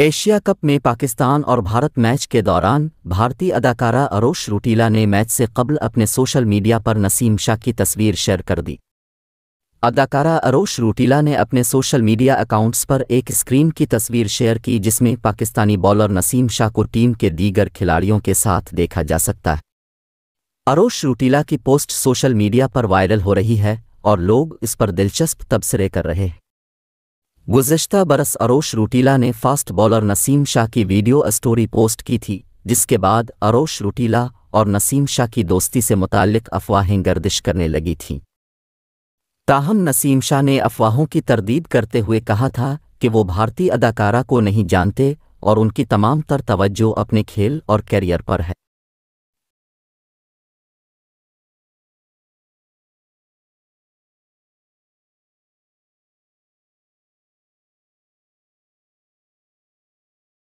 Asia cup में पाकिस्तान और Bharat match के दौरान भारतीय अदाकारा अरोश रूटीला ने मैच से कबल अपने सोशल मीडिया पर नसीम शाह की तस्वीर शेयर कर दी अदाकारा अरोश रूटीला ने अपने सोशल मीडिया अकाउंट्स पर एक स्क्रीन की तस्वीर शेयर की जिसमें पाकिस्तानी बॉलर नसीम शाह को टीम के दीगर खिलाड़ियों के साथ देखा जा सकता है अरोश रूटीला की पोस्ट सोशल मीडिया पर वायरल हो रही है और लोग इस पर दिलचस्प तबसरे कर रहे हैं गुजशत बरस अरोश रूटीला ने फास्ट बॉलर नसीम शाह की वीडियो स्टोरी पोस्ट की थी जिसके बाद अरोश रूटीला और नसीम शाह की दोस्ती से मुतक अफवाहें गर्दिश करने लगी थीं ताहम नसीम शाह ने अफवाहों की तरदीद करते हुए कहा था कि वो भारतीय अदाकारा को नहीं जानते और उनकी तमाम तर तवज्जो अपने खेल और करियर पर है